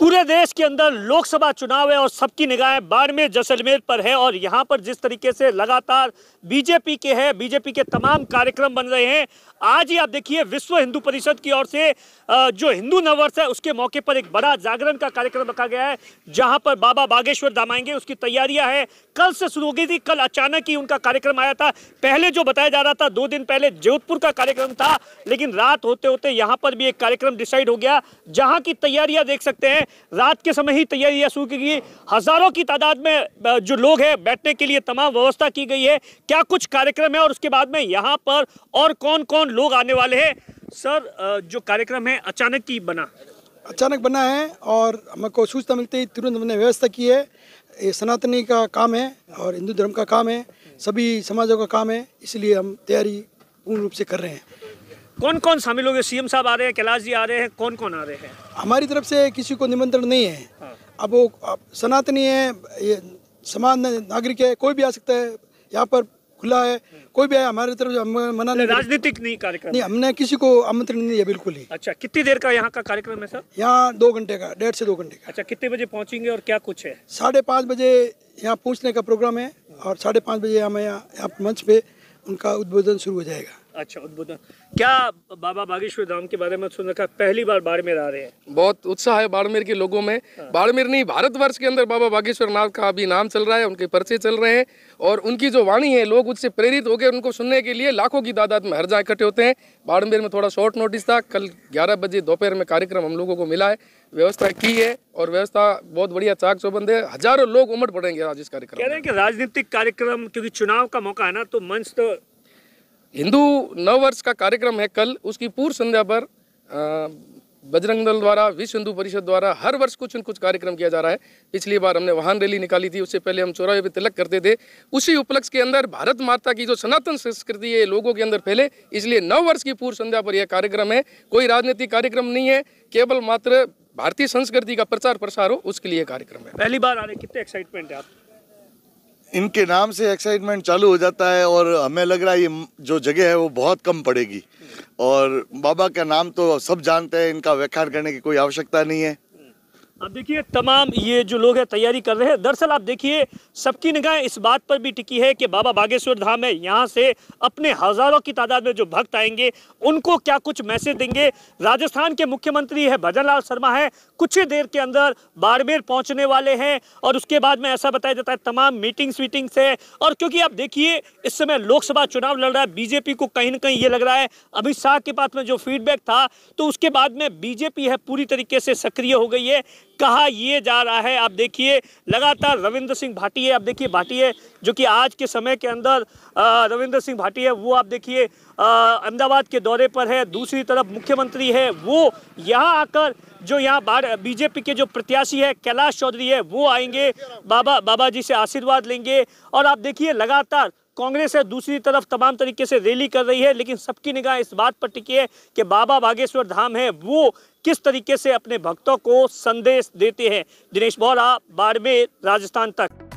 पूरे देश के अंदर लोकसभा चुनाव है और सबकी निगाहें बाड़मेर जैसलमेर पर है और यहाँ पर जिस तरीके से लगातार बीजेपी के है बीजेपी के तमाम कार्यक्रम बन रहे हैं आज ही आप देखिए विश्व हिंदू परिषद की ओर से जो हिंदू नववर्ष है उसके मौके पर एक बड़ा जागरण का कार्यक्रम रखा गया है जहाँ पर बाबा बागेश्वर धाम आएंगे उसकी तैयारियां हैं कल से शुरू हो गई थी कल अचानक ही उनका कार्यक्रम आया था पहले जो बताया जा रहा था दो दिन पहले जोधपुर का कार्यक्रम था लेकिन रात होते होते यहाँ पर भी एक कार्यक्रम डिसाइड हो गया जहाँ की तैयारियाँ देख सकते हैं रात के समय ही तैयारी शुरू की गई हज़ारों की तादाद में जो लोग हैं बैठने के लिए तमाम व्यवस्था की गई है क्या कुछ कार्यक्रम है और उसके बाद में यहाँ पर और कौन कौन लोग आने वाले हैं सर जो कार्यक्रम है अचानक ही बना अचानक बना है और हमको सूचना मिलते ही तुरंत हमने व्यवस्था की है ये सनातनी का काम है और हिंदू धर्म का काम है सभी समाजों का काम है इसलिए हम तैयारी पूर्ण रूप से कर रहे हैं कौन कौन शामिल हो गए सीएम साहब आ रहे हैं कैलाश जी आ रहे हैं कौन कौन आ रहे हैं हमारी तरफ से किसी को निमंत्रण नहीं है हाँ। अब वो सनातनी है ये समान नागरिक है कोई भी आ सकता है यहाँ पर खुला है कोई भी आया हमारी तरफ हम मना नहीं राजनीतिक नहीं कार्यक्रम नहीं हमने किसी को आमंत्रण नहीं दिया बिल्कुल ही अच्छा कितनी देर का यहाँ का कार्यक्रम है सर यहाँ दो घंटे का डेढ़ से दो घंटे का अच्छा कितने बजे पहुँचेंगे और क्या कुछ है साढ़े पाँच बजे यहाँ पहुँचने का प्रोग्राम है और साढ़े पाँच बजे हमें यहाँ मंच पे उनका उद्बोधन शुरू हो जाएगा अच्छा उद्बोधन क्या बाबा बागेश्वर धाम के बारे में सुन रखा पहली बार बाड़मेर आ रहे हैं बहुत उत्साह है बाड़मेर के लोगों में हाँ। बाड़मेर नहीं वर्ष के अंदर बाबा बागेश्वर नाथ का अभी नाम चल रहा है उनके पर्चे चल रहे हैं और उनकी जो वाणी है लोग उससे प्रेरित होकर उनको सुनने के लिए लाखों की तादाद में हर जाए इकट्ठे होते हैं बाड़मेर में थोड़ा शॉर्ट नोटिस था कल ग्यारह बजे दोपहर में कार्यक्रम हम लोगों को मिला है व्यवस्था की है और व्यवस्था बहुत बढ़िया चाक चौबंद है हजारों लोग उमड़ पड़ेंगे आज इस कार्यक्रम कह रहे हैं कि राजनीतिक कार्यक्रम क्योंकि चुनाव का मौका है ना तो मंच तो हिंदू नव वर्ष का कार्यक्रम है कल उसकी पूर्व संध्या पर बजरंग दल द्वारा विश्व हिंदू परिषद द्वारा हर वर्ष कुछ न कुछ कार्यक्रम किया जा रहा है पिछली बार हमने वाहन रैली निकाली थी उससे पहले हम चौराहे पे तिलक करते थे उसी उपलक्ष्य के अंदर भारत माता की जो सनातन संस्कृति है लोगों के अंदर फैले इसलिए नव वर्ष की पूर्व संध्या पर यह कार्यक्रम है कोई राजनीतिक कार्यक्रम नहीं है केवल मात्र भारतीय संस्कृति का प्रचार प्रसार हो उसके लिए कार्यक्रम है पहली बार आ रहे कितने एक्साइटमेंट है आप इनके नाम से एक्साइटमेंट चालू हो जाता है और हमें लग रहा है ये जो जगह है वो बहुत कम पड़ेगी और बाबा का नाम तो सब जानते हैं इनका व्याख्यान करने की कोई आवश्यकता नहीं है अब देखिए तमाम ये जो लोग हैं तैयारी कर रहे हैं दरअसल आप देखिए सबकी निगाह इस बात पर भी टिकी है कि बाबा बागेश्वर धाम है यहाँ से अपने हज़ारों की तादाद में जो भक्त आएंगे उनको क्या कुछ मैसेज देंगे राजस्थान के मुख्यमंत्री है भजन लाल शर्मा है कुछ ही देर के अंदर बाड़मेर पहुँचने वाले हैं और उसके बाद में ऐसा बताया जाता है तमाम मीटिंग्स वीटिंग्स है और क्योंकि आप देखिए इस समय लोकसभा चुनाव लड़ रहा है बीजेपी को कहीं ना कहीं ये लग रहा है अमित शाह के पास में जो फीडबैक था तो उसके बाद में बीजेपी है पूरी तरीके से सक्रिय हो गई है कहा ये जा रहा है आप देखिए लगातार रविंद्र सिंह भाटी है आप देखिए है जो कि आज के समय के अंदर रविंद्र सिंह भाटी है वो आप देखिए अहमदाबाद के दौरे पर है दूसरी तरफ मुख्यमंत्री है वो यहाँ आकर जो यहाँ बीजेपी के जो प्रत्याशी है कैलाश चौधरी है वो आएंगे बाबा बाबा जी से आशीर्वाद लेंगे और आप देखिए लगातार कांग्रेस है दूसरी तरफ तमाम तरीके से रैली कर रही है लेकिन सबकी निगाह इस बात पर टिकी है कि बाबा बागेश्वर धाम है वो किस तरीके से अपने भक्तों को संदेश देते हैं दिनेश बोरा बाड़मेर राजस्थान तक